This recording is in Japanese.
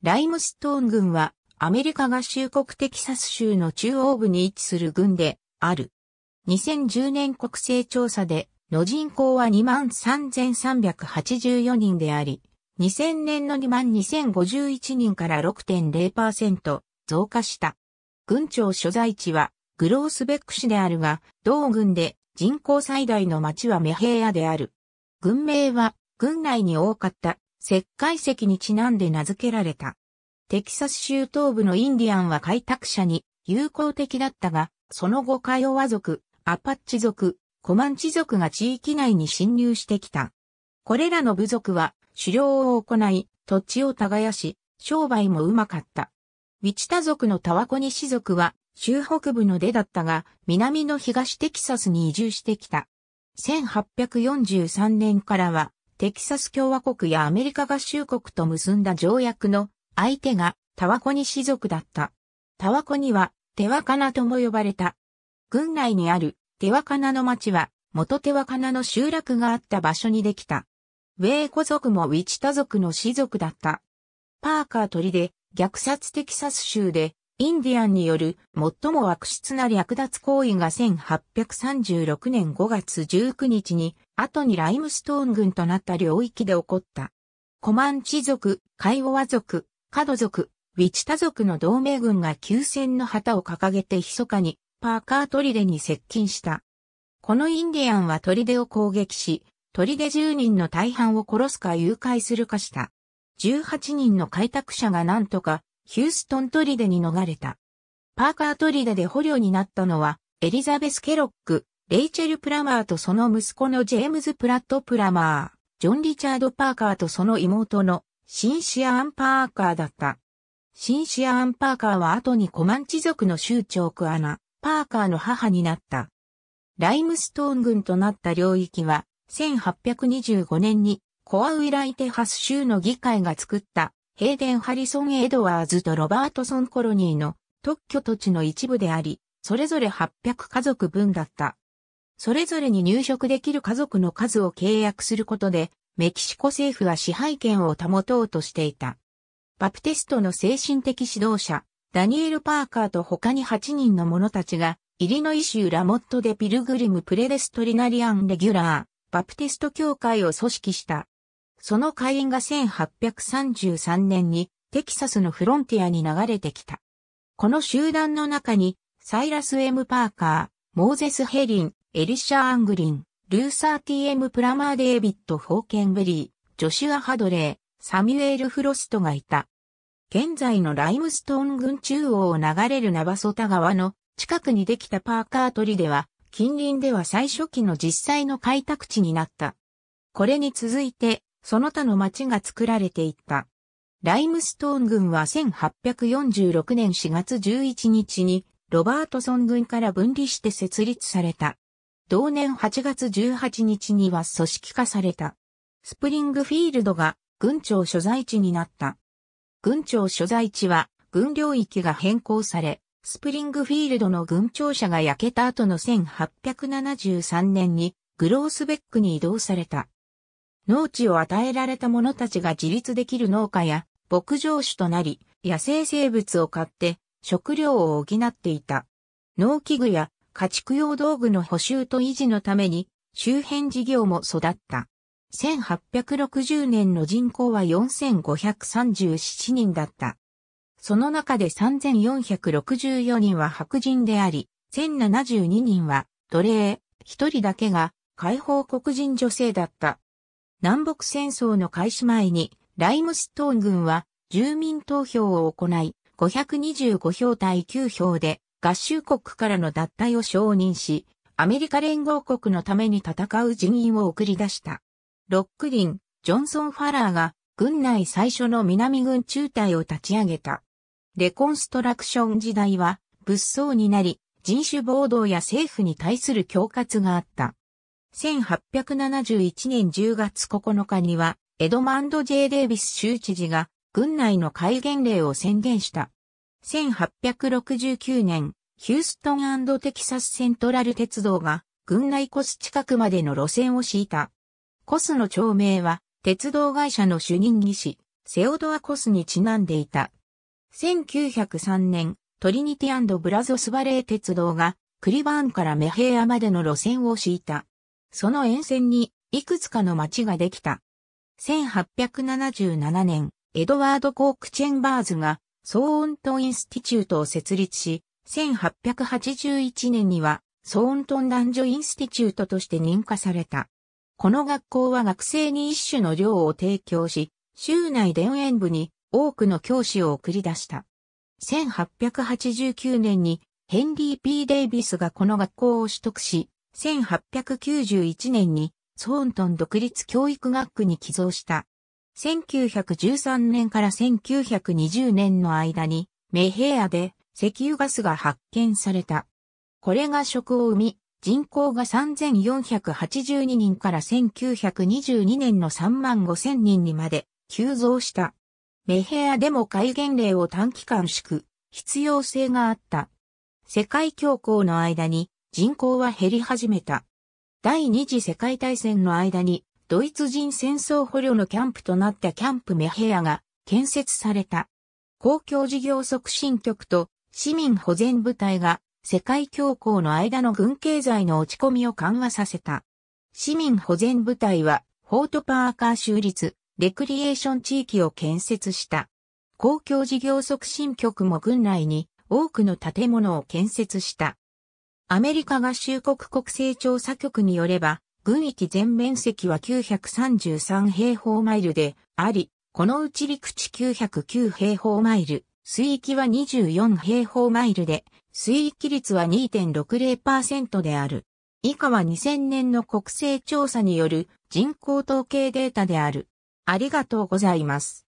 ライムストーン軍は、アメリカ合衆国テキサス州の中央部に位置する軍で、ある。2010年国勢調査で、の人口は23,384人であり、2000年の22,051人から6.0%増加した。軍庁所在地は、グロースベック市であるが、同軍で人口最大の町はメヘイアである。軍名は、軍内に多かった石灰石にちなんで名付けられた。テキサス州東部のインディアンは開拓者に友好的だったが、その後カヨワ族、アパッチ族、コマンチ族が地域内に侵入してきた。これらの部族は狩猟を行い、土地を耕し、商売もうまかった。ウィチタ族のタワコニシ族は州北部の出だったが、南の東テキサスに移住してきた。1843年からはテキサス共和国やアメリカ合衆国と結んだ条約の相手がタワコニ氏族だった。タワコニはテワカナとも呼ばれた。軍内にあるテワカナの町は元テワカナの集落があった場所にできた。ウェーコ族もウィチタ族の氏族だった。パーカー取りで虐殺テキサス州でインディアンによる最も悪質な略奪行為が1836年5月19日に、後にライムストーン軍となった領域で起こった。コマンチ族、カイオワ族、カド族、ウィチタ族の同盟軍が休戦の旗を掲げて密かにパーカートリデに接近した。このインディアンはトリデを攻撃し、トデ10人の大半を殺すか誘拐するかした。18人の開拓者が何とかヒューストン砦に逃れた。パーカー砦で捕虜になったのは、エリザベス・ケロック、レイチェル・プラマーとその息子のジェームズ・プラット・プラマー、ジョン・リチャード・パーカーとその妹のシンシア・アン・パーカーだった。シンシア・アン・パーカーは後にコマンチ族の州長クアナ、パーカーの母になった。ライムストーン軍となった領域は、1825年にコアウイライテハス州の議会が作ったヘイデン・ハリソン・エドワーズとロバートソンコロニーの特許土地の一部であり、それぞれ800家族分だった。それぞれに入植できる家族の数を契約することで、メキシコ政府は支配権を保とうとしていた。バプテストの精神的指導者、ダニエル・パーカーと他に8人の者たちが、イリノイ州ラモットでピルグリム・プレデストリナリアン・レギュラー、バプテスト教会を組織した。その会員が1833年にテキサスのフロンティアに流れてきた。この集団の中に、サイラス・エム・パーカー、モーゼス・ヘリン、エリシャ・アングリン、ルーサー・ティ・エム・プラマー・デイビッド・フォーケンベリー、ジョシュア・ハドレー、サミュエル・フロストがいた。現在のライムストーン群中央を流れるナバソタ川の近くにできたパーカー鳥では、近隣では最初期の実際の開拓地になった。これに続いて、その他の町が作られていった。ライムストーン軍は1846年4月11日にロバートソン軍から分離して設立された。同年8月18日には組織化された。スプリングフィールドが軍庁所在地になった。軍庁所在地は軍領域が変更され、スプリングフィールドの軍庁舎が焼けた後の1873年にグロースベックに移動された。農地を与えられた者たちが自立できる農家や牧場主となり、野生生物を買って食料を補っていた。農機具や家畜用道具の補修と維持のために周辺事業も育った。1860年の人口は4537人だった。その中で3464人は白人であり、1072人は奴隷、1人だけが解放黒人女性だった。南北戦争の開始前に、ライムストーン軍は住民投票を行い、525票対9票で合衆国からの脱退を承認し、アメリカ連合国のために戦う人員を送り出した。ロックリン、ジョンソン・ファラーが軍内最初の南軍中隊を立ち上げた。レコンストラクション時代は物騒になり、人種暴動や政府に対する恐喝があった。1871年10月9日には、エドマンド・ J・ デイビス州知事が、軍内の戒厳令を宣言した。1869年、ヒューストンテキサスセントラル鉄道が、軍内コス近くまでの路線を敷いた。コスの町名は、鉄道会社の主任技師、セオドア・コスにちなんでいた。1903年、トリニティブラゾスバレー鉄道が、クリバーンからメヘイアまでの路線を敷いた。その沿線にいくつかの町ができた。1877年、エドワード・コーク・チェンバーズが、ソーントン・インスティチュートを設立し、1881年には、ソーントン男女インスティチュートとして認可された。この学校は学生に一種の寮を提供し、州内田園部に多くの教師を送り出した。1889年にヘンリー・ P・ デイビスがこの学校を取得し、1891年にソーントン独立教育学区に寄贈した。1913年から1920年の間にメヘアで石油ガスが発見された。これが食を生み、人口が3482人から1922年の3万5000人にまで急増した。メヘアでも戒厳令を短期間しく必要性があった。世界恐慌の間に人口は減り始めた。第二次世界大戦の間に、ドイツ人戦争捕虜のキャンプとなったキャンプメヘアが建設された。公共事業促進局と市民保全部隊が世界恐慌の間の軍経済の落ち込みを緩和させた。市民保全部隊はフォートパーカー州立レクリエーション地域を建設した。公共事業促進局も軍内に多くの建物を建設した。アメリカ合衆国国勢調査局によれば、軍域全面積は933平方マイルであり、このうち陸地909平方マイル、水域は24平方マイルで、水域率は2.60%である。以下は2000年の国勢調査による人口統計データである。ありがとうございます。